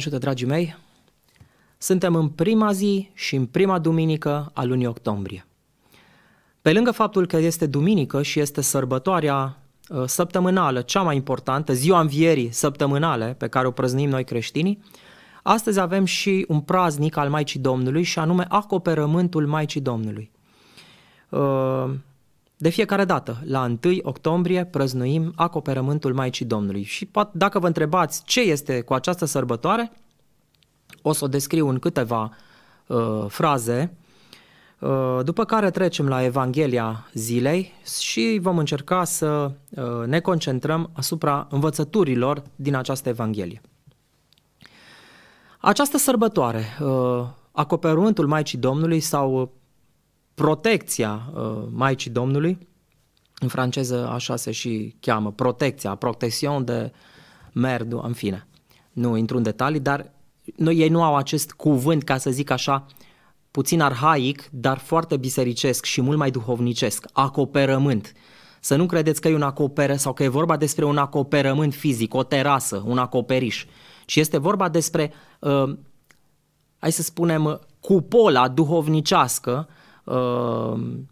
ajută, dragii mei! Suntem în prima zi și în prima duminică a lunii octombrie. Pe lângă faptul că este duminică și este sărbătoarea uh, săptămânală, cea mai importantă, ziua învierii săptămânale pe care o prăznim noi creștinii, astăzi avem și un praznic al Maicii Domnului și anume acoperământul Maicii Domnului. Uh, de fiecare dată, la 1 octombrie, prăznuim acoperământul Maicii Domnului. Și poate, dacă vă întrebați ce este cu această sărbătoare, o să o descriu în câteva uh, fraze, uh, după care trecem la Evanghelia zilei și vom încerca să uh, ne concentrăm asupra învățăturilor din această Evanghelie. Această sărbătoare, uh, acoperământul Maicii Domnului sau protecția uh, Maicii Domnului, în franceză așa se și cheamă, protecția, protection de merdu, în fine. Nu intru în detalii, dar noi, ei nu au acest cuvânt, ca să zic așa, puțin arhaic, dar foarte bisericesc și mult mai duhovnicesc, acoperământ. Să nu credeți că e un acoperă sau că e vorba despre un acoperământ fizic, o terasă, un acoperiș, ci este vorba despre, uh, hai să spunem, cupola duhovnicească Um,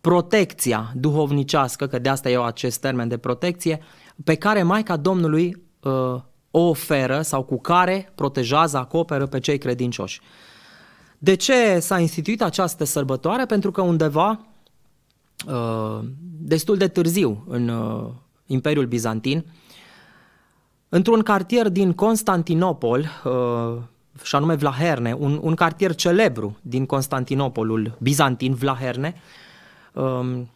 protecția duhovnicească, că de asta eu acest termen de protecție, pe care Maica Domnului uh, o oferă sau cu care protejează, acoperă pe cei credincioși. De ce s-a instituit această sărbătoare? Pentru că undeva uh, destul de târziu în uh, Imperiul Bizantin, într-un cartier din Constantinopol, uh, și anume Vlaherne, un, un cartier celebru din Constantinopolul bizantin, Vlaherne. Um,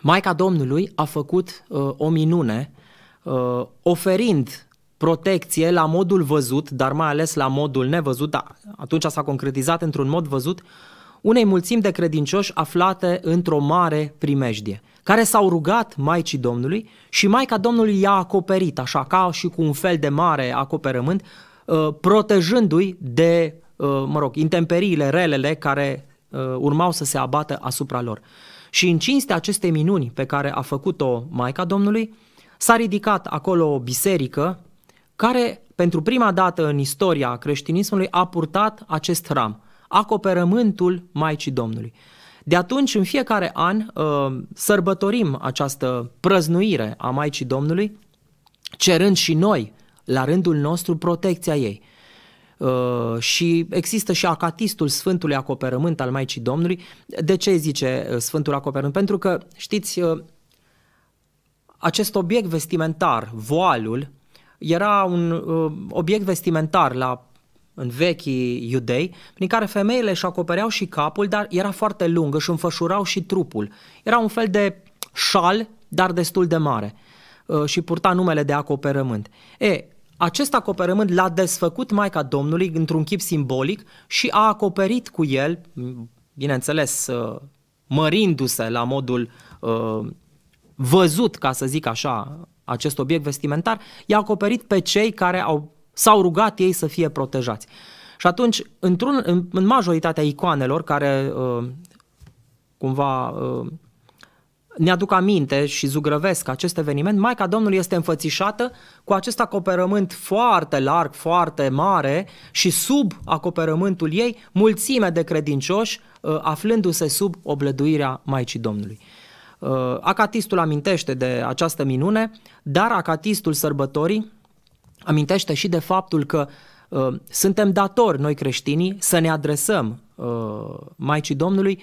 Maica Domnului a făcut uh, o minune uh, oferind protecție la modul văzut, dar mai ales la modul nevăzut, dar atunci s-a concretizat într-un mod văzut, unei mulțimi de credincioși aflate într-o mare primejdie, care s-au rugat Maicii Domnului și Maica Domnului i-a acoperit, așa ca și cu un fel de mare acoperământ, Uh, protejându-i de, uh, mă rog, intemperiile, relele care uh, urmau să se abată asupra lor. Și în cinstea acestei minuni pe care a făcut-o Maica Domnului, s-a ridicat acolo o biserică care, pentru prima dată în istoria creștinismului, a purtat acest ram acoperământul Maicii Domnului. De atunci, în fiecare an, sărbătorim această prăznuire a Maicii Domnului, cerând și noi la rândul nostru protecția ei. Uh, și există și acatistul Sfântului Acoperământ al Maicii Domnului. De ce zice uh, Sfântul Acoperământ? Pentru că, știți, uh, acest obiect vestimentar, voalul, era un uh, obiect vestimentar la în vechii iudei, prin care femeile își acopereau și capul, dar era foarte lung, își înfășurau și trupul. Era un fel de șal, dar destul de mare și purta numele de acoperământ. E, acest acoperământ l-a desfăcut Maica Domnului într-un chip simbolic și a acoperit cu el, bineînțeles, uh, mărindu-se la modul uh, văzut, ca să zic așa, acest obiect vestimentar, i-a acoperit pe cei care au, s-au rugat ei să fie protejați. Și atunci, într-un, în, în majoritatea icoanelor care uh, cumva ne-aduc aminte și zugrăvesc acest eveniment, Maica Domnului este înfățișată cu acest acoperământ foarte larg, foarte mare și sub acoperământul ei mulțime de credincioși uh, aflându-se sub oblăduirea Maicii Domnului. Uh, acatistul amintește de această minune, dar acatistul sărbătorii amintește și de faptul că uh, suntem datori noi creștinii să ne adresăm Maicii Domnului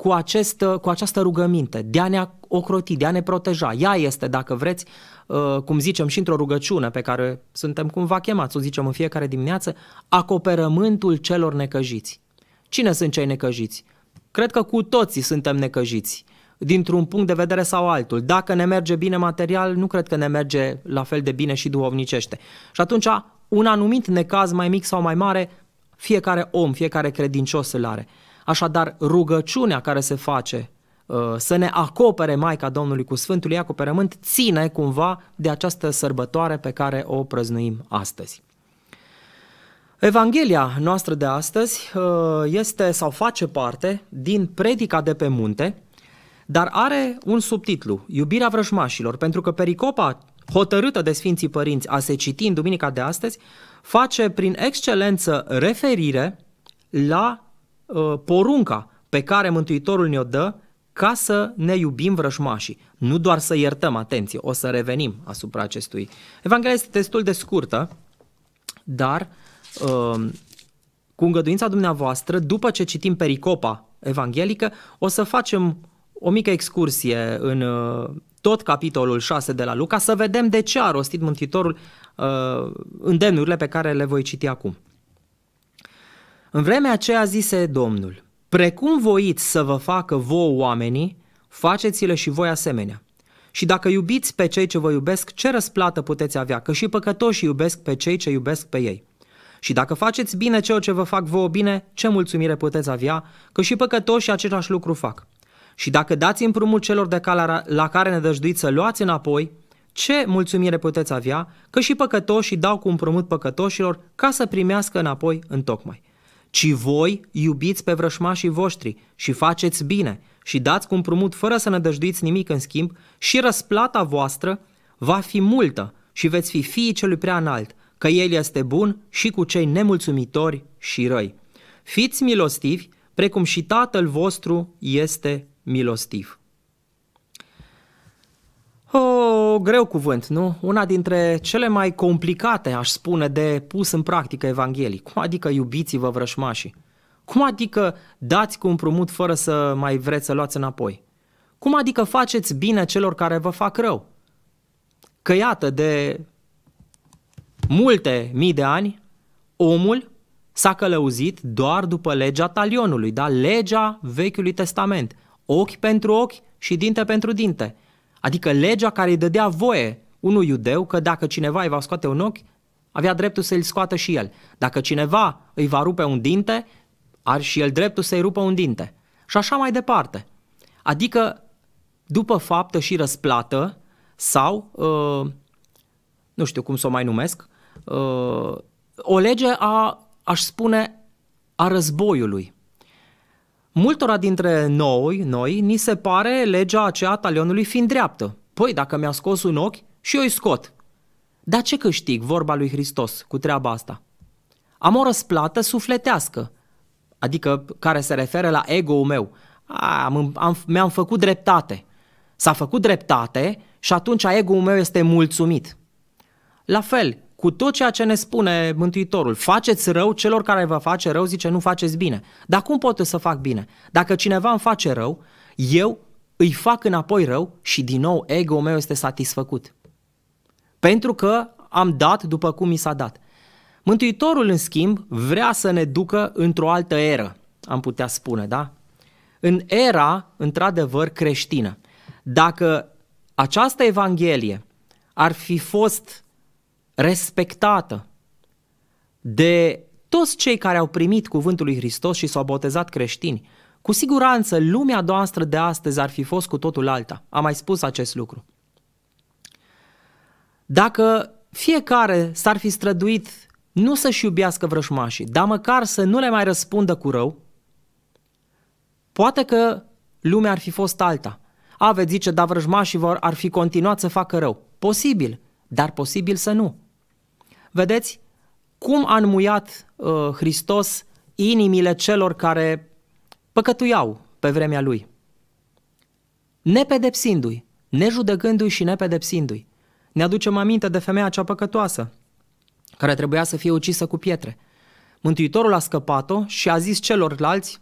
cu, acest, uh, cu această rugăminte de a ne ocroti, de a ne proteja. Ea este, dacă vreți, uh, cum zicem și într-o rugăciune pe care suntem cumva chemați, o zicem în fiecare dimineață, acoperământul celor necăjiți. Cine sunt cei necăjiți? Cred că cu toții suntem necăjiți, dintr-un punct de vedere sau altul. Dacă ne merge bine material, nu cred că ne merge la fel de bine și duhovnicește. Și atunci, un anumit necaz mai mic sau mai mare, fiecare om, fiecare credincios îl are. Așadar, rugăciunea care se face uh, să ne acopere Maica Domnului cu Sfântul Iacob pe Rământ ține cumva de această sărbătoare pe care o prăznuim astăzi. Evanghelia noastră de astăzi uh, este sau face parte din Predica de pe munte, dar are un subtitlu, Iubirea vrăjmașilor, pentru că pericopa hotărâtă de Sfinții Părinți a se citi în duminica de astăzi face prin excelență referire la Uh, porunca pe care Mântuitorul ne-o dă ca să ne iubim vrăjmașii, nu doar să iertăm, atenție, o să revenim asupra acestui. Evanghelia este destul de scurtă, dar uh, cu îngăduința dumneavoastră, după ce citim pericopa evanghelică, o să facem o mică excursie în uh, tot capitolul 6 de la Luca să vedem de ce a rostit Mântuitorul îndemnurile pe care le voi citi acum. În vremea aceea zise Domnul, precum voiți să vă facă voi oamenii, faceți-le și voi asemenea. Și dacă iubiți pe cei ce vă iubesc, ce răsplată puteți avea? Că și păcătoșii iubesc pe cei ce iubesc pe ei. Și dacă faceți bine ceea ce vă fac vouă bine, ce mulțumire puteți avea? Că și păcătoșii același lucru fac. Și dacă dați împrumut celor de cale la care ne dăjduiți să luați înapoi, ce mulțumire puteți avea? Că și păcătoșii dau cu împrumut păcătoșilor ca să primească înapoi în tocmai ci voi iubiți pe vrășmașii voștri și faceți bine și dați cu împrumut fără să nădăjduiți nimic în schimb și răsplata voastră va fi multă și veți fi fiii celui prea înalt, că el este bun și cu cei nemulțumitori și răi. Fiți milostivi, precum și Tatăl vostru este milostiv. Oh, greu cuvânt, nu? Una dintre cele mai complicate, aș spune, de pus în practică Evanghelii. Cum adică iubiți-vă vrășmașii? Cum adică dați cu împrumut fără să mai vreți să luați înapoi? Cum adică faceți bine celor care vă fac rău? Că iată, de multe mii de ani, omul s-a călăuzit doar după legea talionului, da? legea Vechiului Testament. Ochi pentru ochi și dinte pentru dinte. Adică legea care îi dădea voie unui iudeu că dacă cineva îi va scoate un ochi, avea dreptul să îl scoată și el. Dacă cineva îi va rupe un dinte, are și el dreptul să-i rupă un dinte. Și așa mai departe. Adică după faptă și răsplată sau, uh, nu știu cum să o mai numesc, uh, o lege a, aș spune, a războiului. Multora dintre noi, noi, ni se pare legea aceea talionului fiind dreaptă. Păi, dacă mi-a scos un ochi, și eu îi scot. Dar ce câștig vorba lui Hristos cu treaba asta? Am o răsplată sufletească, adică care se referă la ego-ul meu. A, am, am, mi-am făcut dreptate. S-a făcut dreptate și atunci ego-ul meu este mulțumit. La fel, cu tot ceea ce ne spune Mântuitorul. Faceți rău celor care vă face rău, zice, nu faceți bine. Dar cum pot eu să fac bine? Dacă cineva îmi face rău, eu îi fac înapoi rău și din nou ego meu este satisfăcut. Pentru că am dat după cum mi s-a dat. Mântuitorul, în schimb, vrea să ne ducă într-o altă eră, am putea spune, da? În era, într-adevăr, creștină. Dacă această Evanghelie ar fi fost respectată de toți cei care au primit cuvântul lui Hristos și s-au botezat creștini. Cu siguranță, lumea noastră de astăzi ar fi fost cu totul alta. Am mai spus acest lucru. Dacă fiecare s-ar fi străduit nu să-și iubească vrășmașii, dar măcar să nu le mai răspundă cu rău, poate că lumea ar fi fost alta. Aveți zice, dar vrăjmașii vor, ar fi continuat să facă rău. Posibil, dar posibil să nu. Vedeți cum a înmuiat uh, Hristos inimile celor care păcătuiau pe vremea lui. Nepedepsindu-i, nejudecându-i și nepedepsindu-i. Ne aducem aminte de femeia cea păcătoasă, care trebuia să fie ucisă cu pietre. Mântuitorul a scăpat-o și a zis celorlalți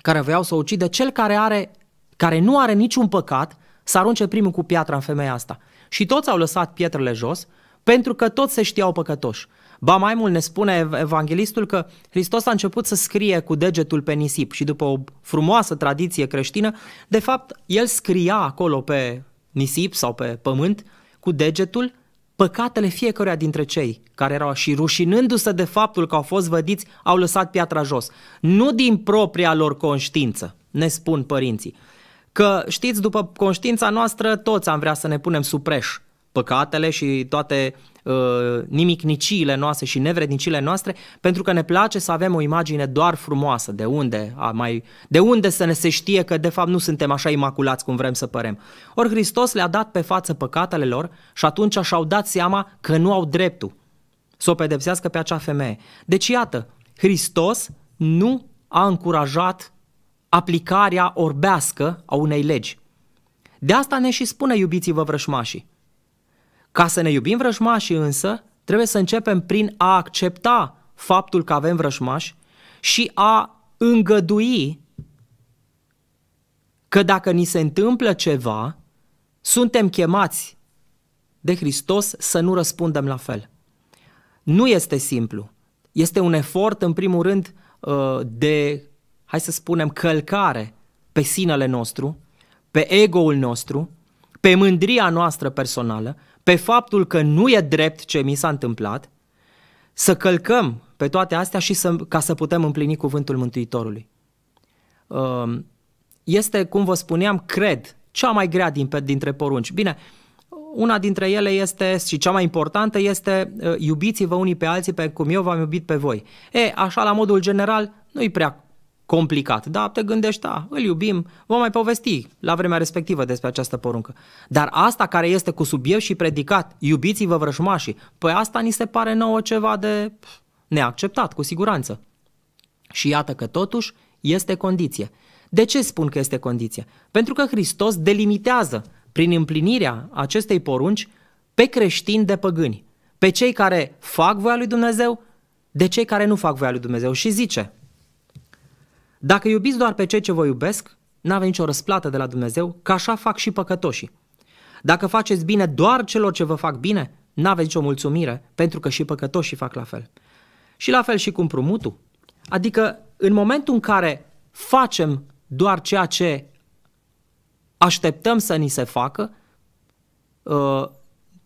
care voiau să o ucide, cel care, are, care nu are niciun păcat, să arunce primul cu piatra în femeia asta. Și toți au lăsat pietrele jos pentru că toți se știau păcătoși. Ba mai mult ne spune evanghelistul că Hristos a început să scrie cu degetul pe nisip și după o frumoasă tradiție creștină, de fapt, el scria acolo pe nisip sau pe pământ cu degetul păcatele fiecăruia dintre cei care erau și rușinându-se de faptul că au fost vădiți, au lăsat piatra jos. Nu din propria lor conștiință, ne spun părinții. Că știți, după conștiința noastră, toți am vrea să ne punem supreși păcatele și toate uh, nimicniciile noastre și nevrednicile noastre, pentru că ne place să avem o imagine doar frumoasă, de unde, a mai, de unde să ne se știe că de fapt nu suntem așa imaculați cum vrem să părem. Ori Hristos le-a dat pe față păcatele lor și atunci și-au dat seama că nu au dreptul să o pedepsească pe acea femeie. Deci iată, Hristos nu a încurajat aplicarea orbească a unei legi. De asta ne și spune iubiții vă vrășmașii. Ca să ne iubim vrăjmașii însă, trebuie să începem prin a accepta faptul că avem vrăjmași și a îngădui că dacă ni se întâmplă ceva, suntem chemați de Hristos să nu răspundem la fel. Nu este simplu. Este un efort, în primul rând, uh, de, hai să spunem, călcare pe sinele nostru, pe ego-ul nostru, pe mândria noastră personală, pe faptul că nu e drept ce mi s-a întâmplat, să călcăm pe toate astea și să, ca să putem împlini cuvântul Mântuitorului. Um, este, cum vă spuneam, cred, cea mai grea din, dintre porunci. Bine, una dintre ele este și cea mai importantă este uh, iubiți-vă unii pe alții pe cum eu v-am iubit pe voi. E, așa la modul general, nu-i prea complicat. Da, te gândești, da, îl iubim, vom mai povesti la vremea respectivă despre această poruncă. Dar asta care este cu subiect și predicat, iubiți-vă vrășmașii, păi asta ni se pare nouă ceva de neacceptat, cu siguranță. Și iată că totuși este condiție. De ce spun că este condiție? Pentru că Hristos delimitează prin împlinirea acestei porunci pe creștini de păgâni, pe cei care fac voia lui Dumnezeu, de cei care nu fac voia lui Dumnezeu și zice, dacă iubiți doar pe cei ce vă iubesc, n aveți nicio răsplată de la Dumnezeu, că așa fac și păcătoșii. Dacă faceți bine doar celor ce vă fac bine, n-aveți nicio mulțumire, pentru că și păcătoșii fac la fel. Și la fel și cu împrumutul. Adică în momentul în care facem doar ceea ce așteptăm să ni se facă, uh,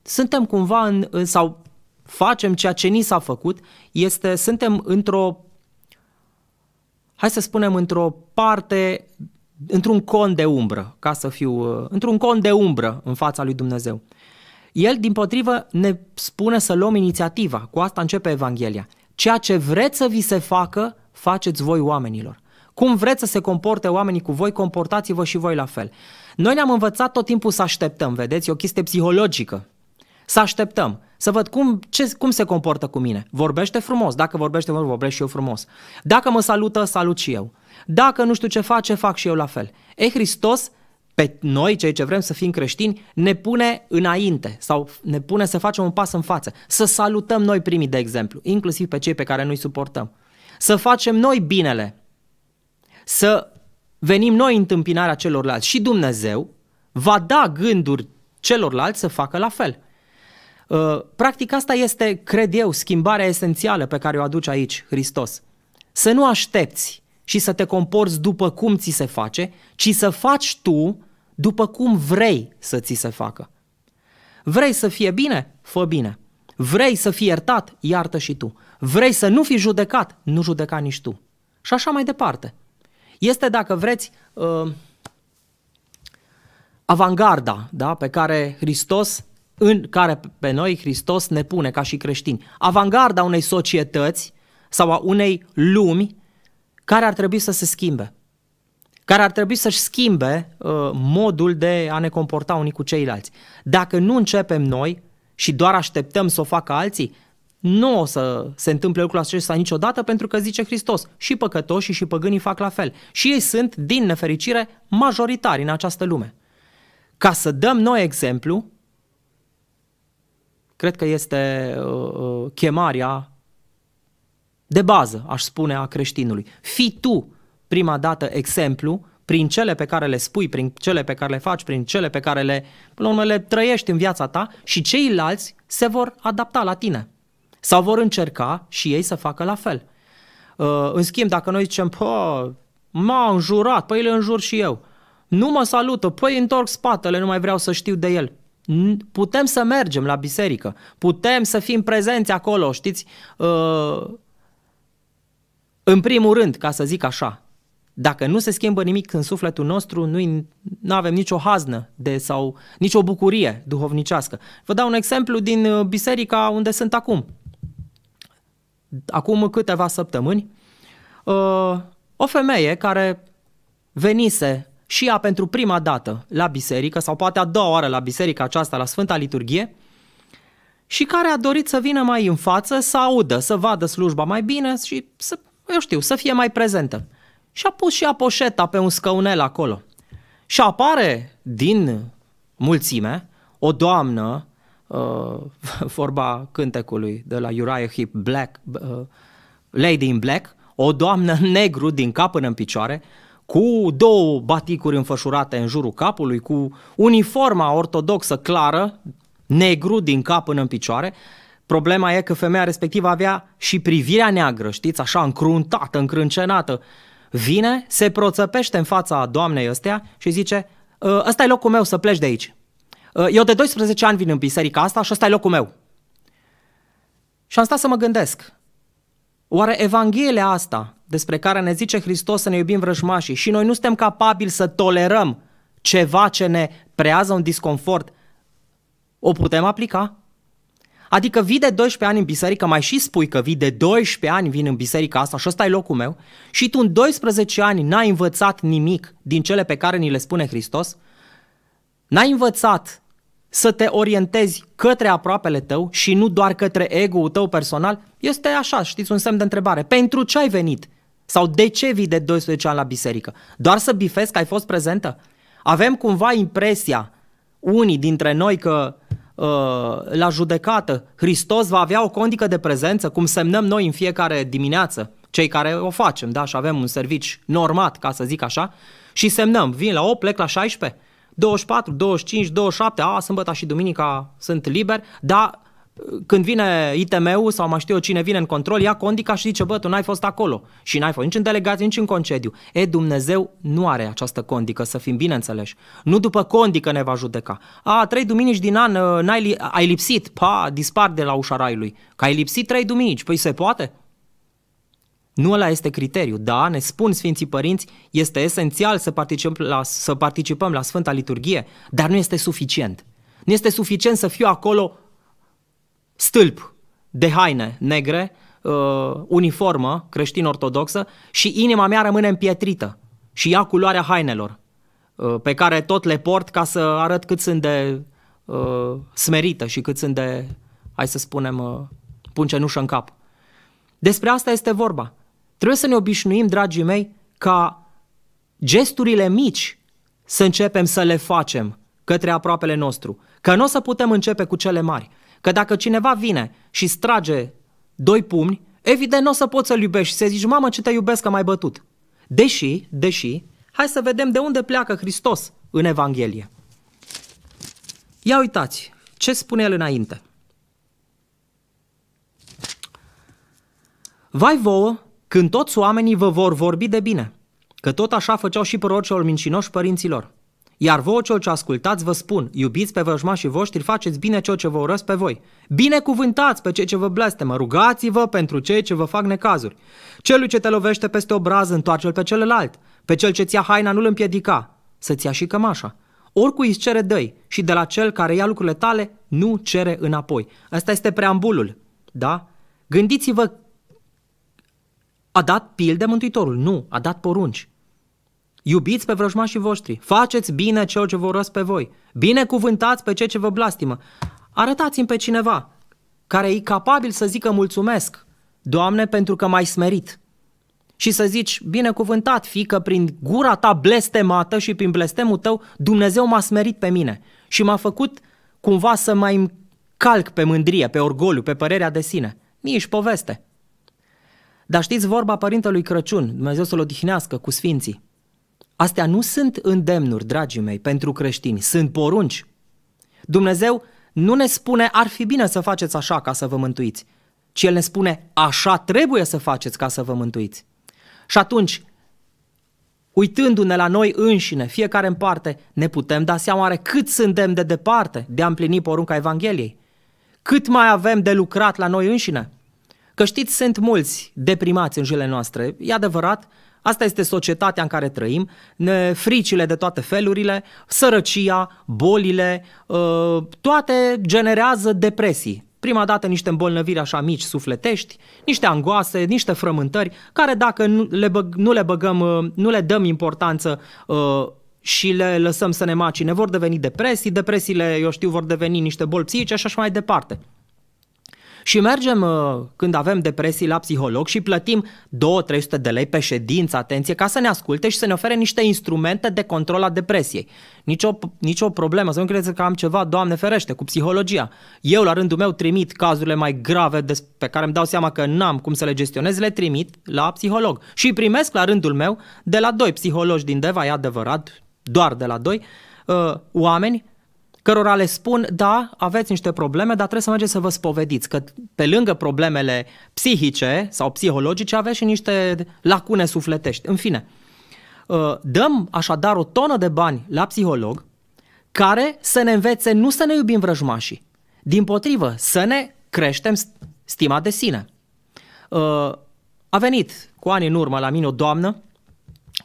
suntem cumva în, în, sau facem ceea ce ni s-a făcut, este, suntem într-o hai să spunem, într-o parte, într-un con de umbră, ca să fiu, uh, într-un con de umbră în fața lui Dumnezeu. El, din potrivă, ne spune să luăm inițiativa. Cu asta începe Evanghelia. Ceea ce vreți să vi se facă, faceți voi oamenilor. Cum vreți să se comporte oamenii cu voi, comportați-vă și voi la fel. Noi ne-am învățat tot timpul să așteptăm, vedeți, e o chestie psihologică. Să așteptăm. Să văd cum, ce, cum se comportă cu mine. Vorbește frumos. Dacă vorbește frumos, vorbesc și eu frumos. Dacă mă salută, salut și eu. Dacă nu știu ce face, fac și eu la fel. E Hristos pe noi, cei ce vrem să fim creștini, ne pune înainte sau ne pune să facem un pas în față, să salutăm noi primii, de exemplu, inclusiv pe cei pe care noi suportăm, să facem noi binele, să venim noi în întâmpinarea celorlalți și Dumnezeu va da gânduri celorlalți să facă la fel. Uh, practic asta este, cred eu, schimbarea esențială pe care o aduce aici Hristos. Să nu aștepți și să te comporți după cum ți se face, ci să faci tu după cum vrei să ți se facă. Vrei să fie bine? Fă bine. Vrei să fii iertat? Iartă și tu. Vrei să nu fii judecat? Nu judeca nici tu. Și așa mai departe. Este, dacă vreți, uh, avangarda da? pe care Hristos în care pe noi Hristos ne pune ca și creștini. Avangarda unei societăți sau a unei lumi care ar trebui să se schimbe, care ar trebui să-și schimbe uh, modul de a ne comporta unii cu ceilalți. Dacă nu începem noi și doar așteptăm să o facă alții, nu o să se întâmple lucrul acesta niciodată pentru că zice Hristos și păcătoșii și păgânii fac la fel și ei sunt, din nefericire, majoritari în această lume. Ca să dăm noi exemplu, cred că este uh, uh, chemarea de bază, aș spune, a creștinului. Fii tu, prima dată, exemplu prin cele pe care le spui, prin cele pe care le faci, prin cele pe care le, până la urmă, le trăiești în viața ta și ceilalți se vor adapta la tine. Sau vor încerca și ei să facă la fel. Uh, în schimb, dacă noi zicem, pă, m-a înjurat, păi le înjur și eu. Nu mă salută, păi întorc spatele, nu mai vreau să știu de el putem să mergem la biserică, putem să fim prezenți acolo, știți? Uh, în primul rând, ca să zic așa, dacă nu se schimbă nimic în sufletul nostru, nu avem nicio haznă de, sau nicio bucurie duhovnicească. Vă dau un exemplu din uh, biserica unde sunt acum. Acum câteva săptămâni, uh, o femeie care venise și ea pentru prima dată la biserică sau poate a doua oară la biserica aceasta, la Sfânta Liturghie, și care a dorit să vină mai în față, să audă, să vadă slujba mai bine și să, eu știu, să fie mai prezentă. Și a pus și a poșeta pe un scaunel acolo. Și apare din mulțime o doamnă, uh, vorba cântecului de la Uriah Heep, Black, uh, Lady in Black, o doamnă negru din cap până în picioare, uh, cu două baticuri înfășurate în jurul capului, cu uniforma ortodoxă clară, negru din cap până în picioare. Problema e că femeia respectivă avea și privirea neagră, știți, așa încruntată, încrâncenată. Vine, se proțăpește în fața doamnei ăstea și zice, ă, ăsta e locul meu să pleci de aici. Ă, eu de 12 ani vin în biserica asta și ăsta e locul meu. Și am stat să mă gândesc. Oare Evanghelia asta, despre care ne zice Hristos să ne iubim vrăjmașii și noi nu suntem capabili să tolerăm ceva ce ne prează un disconfort, o putem aplica? Adică vii de 12 ani în biserică, mai și spui că vii de 12 ani vin în biserica asta și ăsta e locul meu și tu în 12 ani n-ai învățat nimic din cele pe care ni le spune Hristos? N-ai învățat să te orientezi către aproapele tău și nu doar către ego-ul tău personal, este așa, știți, un semn de întrebare. Pentru ce ai venit? Sau de ce vii de 12 ani la biserică? Doar să bifezi că ai fost prezentă? Avem cumva impresia, unii dintre noi, că uh, la judecată Hristos va avea o condică de prezență, cum semnăm noi în fiecare dimineață, cei care o facem, da, și avem un servici normat, ca să zic așa, și semnăm, vin la 8, plec la 16. 24, 25, 27, a, sâmbătă și duminica sunt liber, dar uh, când vine ITM-ul sau mai știu eu cine vine în control, ia condica și zice, bă, tu n-ai fost acolo și n-ai fost nici în delegație, nici în concediu. E, Dumnezeu nu are această condică, să fim bineînțeleși. Nu după condică ne va judeca. A, trei duminici din an uh, n-ai, ai lipsit, pa, dispar de la ușa raiului. Că ai lipsit trei duminici, păi se poate? Nu ăla este criteriu, da, ne spun Sfinții Părinți, este esențial să participăm la, să participăm la Sfânta Liturghie, dar nu este suficient. Nu este suficient să fiu acolo stâlp de haine negre, uh, uniformă creștin-ortodoxă și inima mea rămâne împietrită și ia culoarea hainelor uh, pe care tot le port ca să arăt cât sunt de uh, smerită și cât sunt de, hai să spunem, uh, pun cenușă în cap. Despre asta este vorba. Trebuie să ne obișnuim, dragii mei, ca gesturile mici să începem să le facem către aproapele nostru. Că nu o să putem începe cu cele mari. Că dacă cineva vine și strage doi pumni, evident nu o să poți să-l iubești și să zici, mamă ce te iubesc că m-ai bătut. Deși, deși, hai să vedem de unde pleacă Hristos în Evanghelie. Ia uitați ce spune el înainte. Vai vouă când toți oamenii vă vor vorbi de bine, că tot așa făceau și prorocilor mincinoși părinților. Iar voi cel ce ascultați vă spun, iubiți pe vrăjmașii voștri, faceți bine ceea ce vă urăsc pe voi. Binecuvântați pe cei ce vă blestemă, rugați-vă pentru cei ce vă fac necazuri. Celui ce te lovește peste obraz, întoarce-l pe celălalt. Pe cel ce ți-a haina nu-l împiedica, să-ți ia și cămașa. Oricui îți cere dăi și de la cel care ia lucrurile tale nu cere înapoi. Asta este preambulul, da? Gândiți-vă a dat pilde Mântuitorul, nu, a dat porunci. Iubiți pe vrăjmașii voștri, faceți bine cel ce vă urăsc pe voi, binecuvântați pe cei ce vă blastimă, arătați-mi pe cineva care e capabil să zică mulțumesc, Doamne, pentru că m-ai smerit. Și să zici, binecuvântat fi că prin gura ta blestemată și prin blestemul tău, Dumnezeu m-a smerit pe mine și m-a făcut cumva să mai calc pe mândrie, pe orgoliu, pe părerea de sine. Nici poveste. Dar știți vorba Părintelui Crăciun, Dumnezeu să-L odihnească cu sfinții. Astea nu sunt îndemnuri, dragii mei, pentru creștini, sunt porunci. Dumnezeu nu ne spune ar fi bine să faceți așa ca să vă mântuiți, ci El ne spune așa trebuie să faceți ca să vă mântuiți. Și atunci, uitându-ne la noi înșine, fiecare în parte, ne putem da seama oare cât suntem de departe de a împlini porunca Evangheliei. Cât mai avem de lucrat la noi înșine – Că știți, sunt mulți deprimați în zilele noastre, e adevărat, Asta este societatea în care trăim, ne, fricile de toate felurile, sărăcia, bolile, uh, toate generează depresii. Prima dată niște îmbolnăviri așa mici, sufletești, niște angoase, niște frământări, care dacă nu le, băg, nu le băgăm, uh, nu le dăm importanță uh, și le lăsăm să ne macine, vor deveni depresii, depresiile, eu știu, vor deveni niște boli psihice și așa mai departe și mergem uh, când avem depresii la psiholog și plătim 2-300 de lei pe ședință, atenție, ca să ne asculte și să ne ofere niște instrumente de control a depresiei. Nicio, nicio problemă, să nu credeți că am ceva, Doamne ferește, cu psihologia. Eu, la rândul meu, trimit cazurile mai grave pe care îmi dau seama că n-am cum să le gestionez, le trimit la psiholog. Și primesc la rândul meu de la doi psihologi din Deva, e adevărat, doar de la doi, uh, oameni cărora le spun, da, aveți niște probleme, dar trebuie să mergeți să vă spovediți, că pe lângă problemele psihice sau psihologice aveți și niște lacune sufletești. În fine, uh, dăm așadar o tonă de bani la psiholog care să ne învețe nu să ne iubim vrăjmașii, din potrivă, să ne creștem stima de sine. Uh, a venit cu ani în urmă la mine o doamnă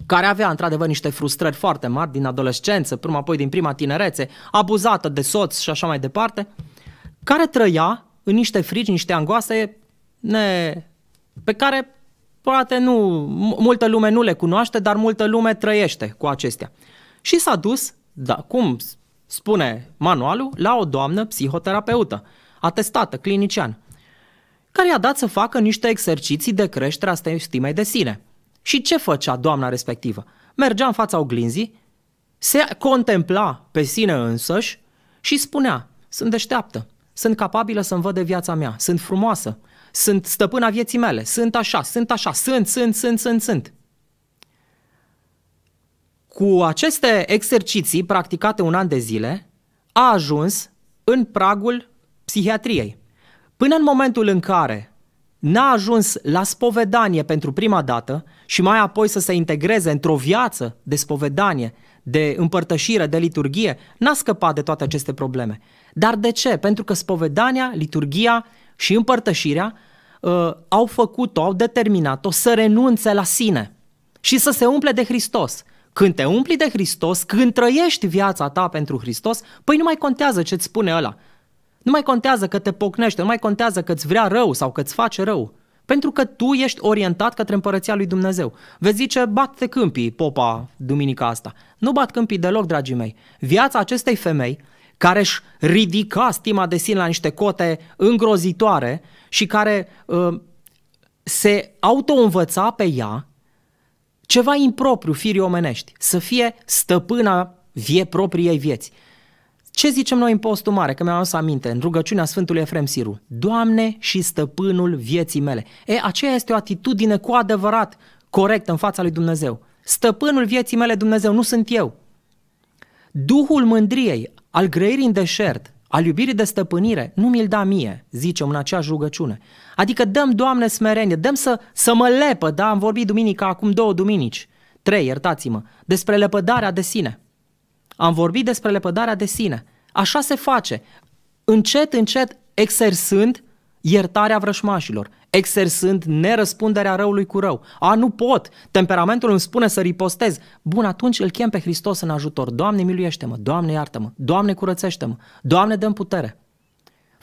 care avea într-adevăr niște frustrări foarte mari din adolescență, până apoi din prima tinerețe, abuzată de soț și așa mai departe, care trăia în niște frici, niște angoase ne... pe care poate nu, multă lume nu le cunoaște, dar multă lume trăiește cu acestea. Și s-a dus, da, cum spune manualul, la o doamnă psihoterapeută, atestată, clinician, care i-a dat să facă niște exerciții de creștere a stimei de sine – și ce făcea doamna respectivă? Mergea în fața oglinzii, se contempla pe sine însăși și spunea, sunt deșteaptă, sunt capabilă să-mi văd de viața mea, sunt frumoasă, sunt stăpâna vieții mele, sunt așa, sunt așa, sunt, sunt, sunt, sunt, sunt. Cu aceste exerciții practicate un an de zile, a ajuns în pragul psihiatriei. Până în momentul în care n-a ajuns la spovedanie pentru prima dată și mai apoi să se integreze într-o viață de spovedanie, de împărtășire, de liturghie, n-a scăpat de toate aceste probleme. Dar de ce? Pentru că spovedania, liturghia și împărtășirea uh, au făcut-o, au determinat-o să renunțe la sine și să se umple de Hristos. Când te umpli de Hristos, când trăiești viața ta pentru Hristos, păi nu mai contează ce-ți spune ăla. Nu mai contează că te pocnește, nu mai contează că îți vrea rău sau că îți face rău. Pentru că tu ești orientat către împărăția lui Dumnezeu. Vezi zice, bat-te câmpii, popa, duminica asta. Nu bat câmpii deloc, dragii mei. Viața acestei femei, care își ridica stima de sine la niște cote îngrozitoare și care uh, se autoînvăța pe ea ceva impropriu firii omenești, să fie stăpâna vie propriei vieți. Ce zicem noi în postul mare? Că mi-am adus aminte, în rugăciunea Sfântului Efrem Siru. Doamne și stăpânul vieții mele. E, aceea este o atitudine cu adevărat corectă în fața lui Dumnezeu. Stăpânul vieții mele Dumnezeu, nu sunt eu. Duhul mândriei, al grăirii în deșert, al iubirii de stăpânire, nu mi-l da mie, zicem în aceeași rugăciune. Adică dăm, Doamne, smerenie, dăm să, să mă lepă, da? Am vorbit duminica acum două duminici, trei, iertați-mă, despre lepădarea de sine – am vorbit despre lepădarea de sine. Așa se face. Încet, încet, exersând iertarea vrășmașilor, exersând nerăspunderea răului cu rău. A, nu pot! Temperamentul îmi spune să ripostez. Bun, atunci îl chem pe Hristos în ajutor. Doamne, miluiește-mă! Doamne, iartă-mă! Doamne, curățește-mă! Doamne, dăm putere!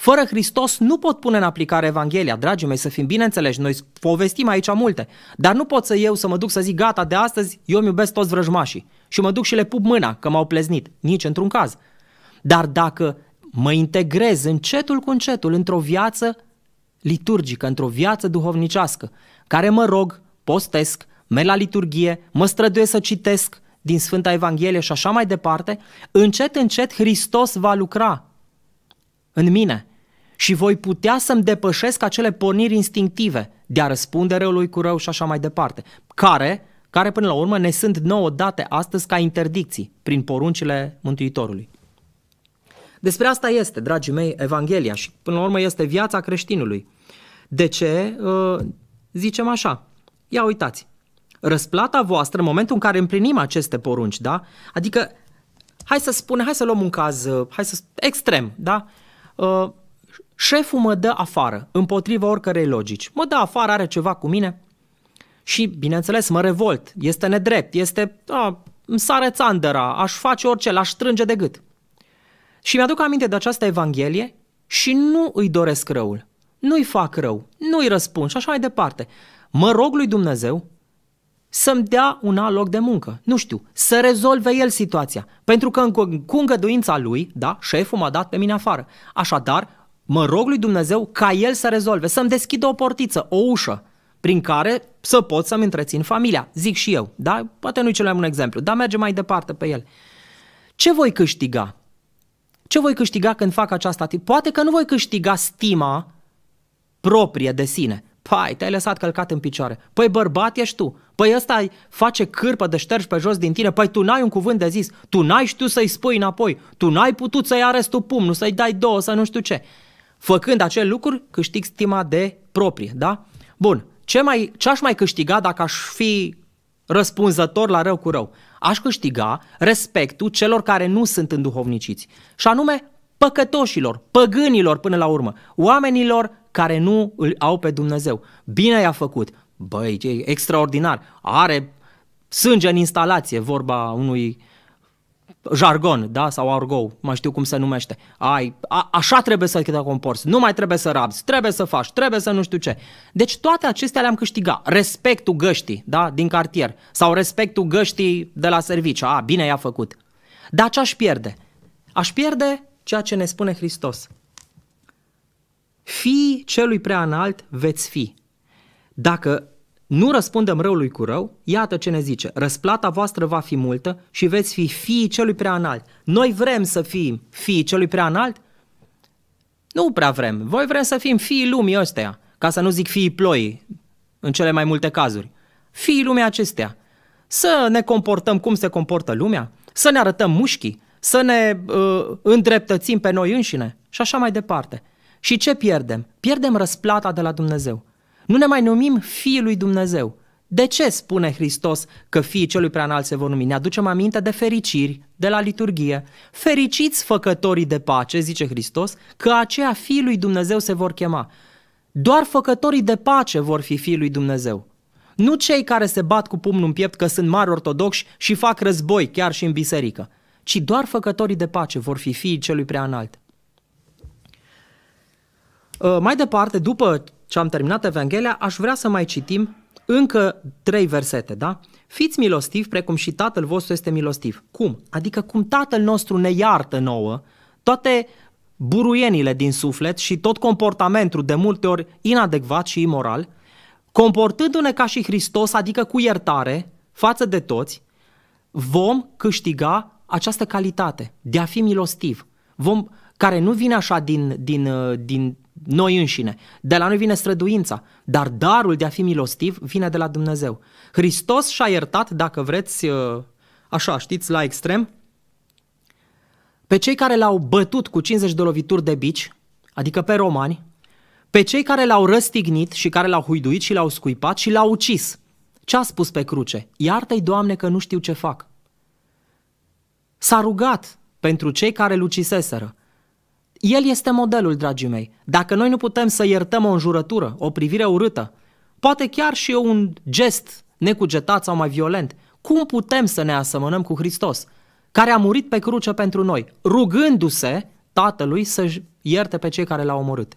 Fără Hristos nu pot pune în aplicare Evanghelia, dragii mei, să fim bineînțeleși, noi povestim aici multe, dar nu pot să eu să mă duc să zic gata de astăzi, eu îmi iubesc toți vrăjmașii și mă duc și le pup mâna că m-au pleznit, nici într-un caz. Dar dacă mă integrez încetul cu încetul într-o viață liturgică, într-o viață duhovnicească, care mă rog, postesc, merg la liturghie, mă străduiesc să citesc din Sfânta Evanghelie și așa mai departe, încet, încet Hristos va lucra în mine și voi putea să-mi depășesc acele porniri instinctive de a răspunde răului cu rău și așa mai departe, care, care până la urmă ne sunt nouă date astăzi ca interdicții prin poruncile Mântuitorului. Despre asta este, dragii mei, Evanghelia și până la urmă este viața creștinului. De ce uh, zicem așa? Ia uitați, răsplata voastră în momentul în care împlinim aceste porunci, da? Adică, hai să spunem, hai să luăm un caz, uh, hai să extrem, da? Uh, șeful mă dă afară, împotriva oricărei logici. Mă dă afară, are ceva cu mine și, bineînțeles, mă revolt. Este nedrept, este... A, îmi sare țandăra, aș face orice, l-aș strânge de gât. Și mi-aduc aminte de această evanghelie și nu îi doresc răul. Nu-i fac rău, nu-i răspund și așa mai departe. Mă rog lui Dumnezeu să-mi dea un alt loc de muncă. Nu știu, să rezolve el situația. Pentru că cu îngăduința lui, da, șeful m-a dat pe mine afară. Așadar, Mă rog lui Dumnezeu ca El să rezolve, să-mi deschidă o portiță, o ușă, prin care să pot să-mi întrețin familia. Zic și eu, da? Poate nu-i cel mai bun exemplu, dar merge mai departe pe el. Ce voi câștiga? Ce voi câștiga când fac această atitudine? Poate că nu voi câștiga stima proprie de sine. Pai, te-ai lăsat călcat în picioare. Păi bărbat ești tu. Păi ăsta face cârpă de ștergi pe jos din tine. Păi tu n-ai un cuvânt de zis. Tu n-ai știut să-i spui înapoi. Tu n-ai putut să-i arăți tu pumnul, să-i dai două, să nu știu ce. Făcând acel lucru, câștig stima de proprie, da? Bun, ce, mai, ce aș mai câștiga dacă aș fi răspunzător la rău cu rău? Aș câștiga respectul celor care nu sunt înduhovniciți, și anume păcătoșilor, păgânilor până la urmă, oamenilor care nu îl au pe Dumnezeu. Bine i-a făcut. Băi, e extraordinar. Are sânge în instalație, vorba unui uh, jargon, da, sau argou, mai știu cum se numește. Ai, a, așa trebuie să te comporți, nu mai trebuie să rabzi, trebuie să faci, trebuie să nu știu ce. Deci toate acestea le-am câștigat. Respectul găștii, da, din cartier, sau respectul găștii de la serviciu. A, bine i-a făcut. Dar ce aș pierde? Aș pierde ceea ce ne spune Hristos. Fii celui prea înalt veți fi. Dacă nu răspundem răului cu rău, iată ce ne zice, răsplata voastră va fi multă și veți fi fiii celui prea înalt. Noi vrem să fim fiii celui prea înalt? Nu prea vrem. Voi vrem să fim fiii lumii ăsteia, ca să nu zic fiii ploii, în cele mai multe cazuri. Fiii lumii acestea. Să ne comportăm cum se comportă lumea, să ne arătăm mușchii, să ne uh, îndreptățim pe noi înșine și așa mai departe. Și ce pierdem? Pierdem răsplata de la Dumnezeu. Nu ne mai numim Fiii lui Dumnezeu. De ce spune Hristos că fiii celui preanalt se vor numi? Ne aducem aminte de fericiri, de la liturghie. Fericiți făcătorii de pace, zice Hristos, că aceia fiii lui Dumnezeu se vor chema. Doar făcătorii de pace vor fi fiii lui Dumnezeu. Nu cei care se bat cu pumnul în piept că sunt mari ortodoxi și fac război chiar și în biserică, ci doar făcătorii de pace vor fi fiii celui preanalt. Uh, mai departe, după ce am terminat Evanghelia, aș vrea să mai citim încă trei versete, da? Fiți milostivi precum și Tatăl vostru este milostiv. Cum? Adică cum Tatăl nostru ne iartă nouă toate buruienile din suflet și tot comportamentul de multe ori inadecvat și imoral, comportându-ne ca și Hristos, adică cu iertare față de toți, vom câștiga această calitate de a fi milostiv, vom, care nu vine așa din, din, uh, din noi înșine. De la noi vine străduința, dar darul de a fi milostiv vine de la Dumnezeu. Hristos și-a iertat, dacă vreți, uh, așa, știți, la extrem, pe cei care l-au bătut cu 50 de lovituri de bici, adică pe romani, pe cei care l-au răstignit și care l-au huiduit și l-au scuipat și l-au ucis. Ce a spus pe cruce? Iartă-i, Doamne, că nu știu ce fac. S-a rugat pentru cei care l uciseseră. El este modelul, dragii mei. Dacă noi nu putem să iertăm o înjurătură, o privire urâtă, poate chiar și un gest necugetat sau mai violent, cum putem să ne asemănăm cu Hristos, care a murit pe cruce pentru noi, rugându-se Tatălui să ierte pe cei care l-au omorât.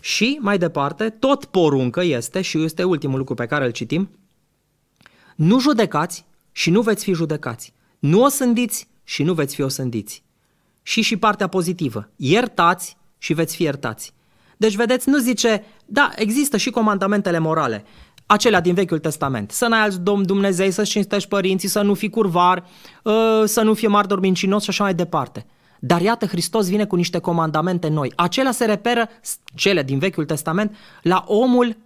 Și, mai departe, tot poruncă este, și este ultimul lucru pe care îl citim, nu judecați și nu veți fi judecați, nu osândiți și nu veți fi osândiți, și și partea pozitivă. Iertați și veți fi iertați. Deci, vedeți, nu zice, da, există și comandamentele morale, acelea din Vechiul Testament. Să n-ai alți domn Dumnezei, să-ți cinstești părinții, să nu fii curvar, ă, să nu fii martor mincinos și așa mai departe. Dar iată, Hristos vine cu niște comandamente noi. Acelea se reperă, cele din Vechiul Testament, la omul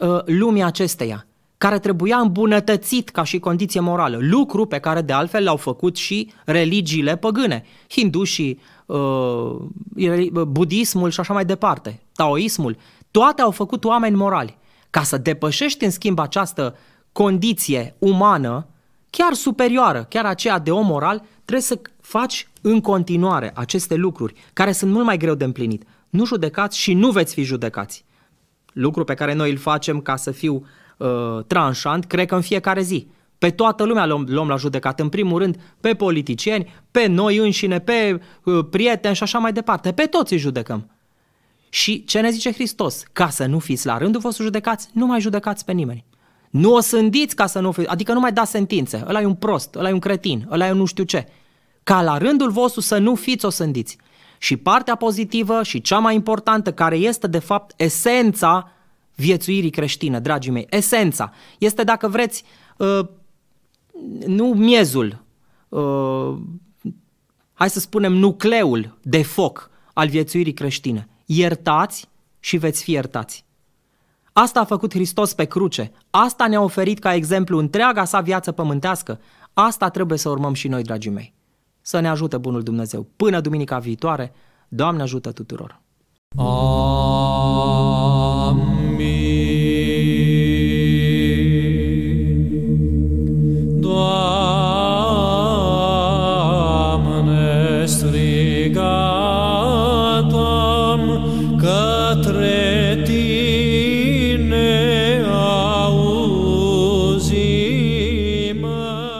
ă, lumii acesteia care trebuia îmbunătățit ca și condiție morală, lucru pe care de altfel l-au făcut și religiile păgâne, hindușii, uh, uh, budismul și așa mai departe, taoismul, toate au făcut oameni morali. Ca să depășești în schimb această condiție umană, chiar superioară, chiar aceea de om moral, trebuie să faci în continuare aceste lucruri, care sunt mult mai greu de împlinit. Nu judecați și nu veți fi judecați. Lucru pe care noi îl facem ca să fiu Uh, tranșant, cred că în fiecare zi. Pe toată lumea luăm, luăm la judecat, în primul rând pe politicieni, pe noi înșine, pe uh, prieteni și așa mai departe. Pe toți îi judecăm. Și ce ne zice Hristos? Ca să nu fiți la rândul vostru judecați, nu mai judecați pe nimeni. Nu o sândiți ca să nu fiți, adică nu mai dați sentințe. Ăla e un prost, ăla e un cretin, ăla e un nu știu ce. Ca la rândul vostru să nu fiți o sândiți. Și partea pozitivă și cea mai importantă, care este de fapt esența viețuirii creștine, dragii mei. Esența este, dacă vreți, uh, nu miezul, uh, hai să spunem nucleul de foc al viețuirii creștine. Iertați și veți fi iertați. Asta a făcut Hristos pe cruce. Asta ne-a oferit ca exemplu întreaga sa viață pământească. Asta trebuie să urmăm și noi, dragii mei. Să ne ajute Bunul Dumnezeu. Până duminica viitoare, Doamne ajută tuturor! Amin.